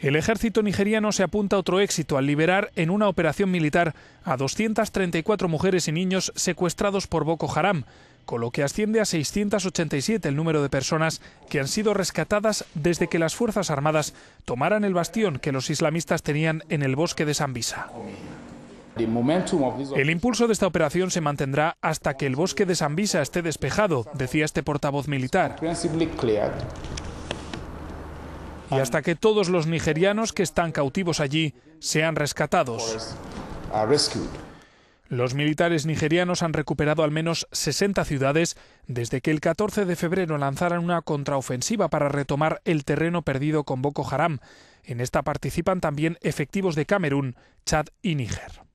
El ejército nigeriano se apunta a otro éxito al liberar en una operación militar a 234 mujeres y niños secuestrados por Boko Haram, con lo que asciende a 687 el número de personas que han sido rescatadas desde que las Fuerzas Armadas tomaran el bastión que los islamistas tenían en el bosque de Sambisa. El impulso de esta operación se mantendrá hasta que el bosque de Sambisa esté despejado, decía este portavoz militar y hasta que todos los nigerianos que están cautivos allí sean rescatados. Pues, los militares nigerianos han recuperado al menos 60 ciudades desde que el 14 de febrero lanzaron una contraofensiva para retomar el terreno perdido con Boko Haram. En esta participan también efectivos de Camerún, Chad y Níger.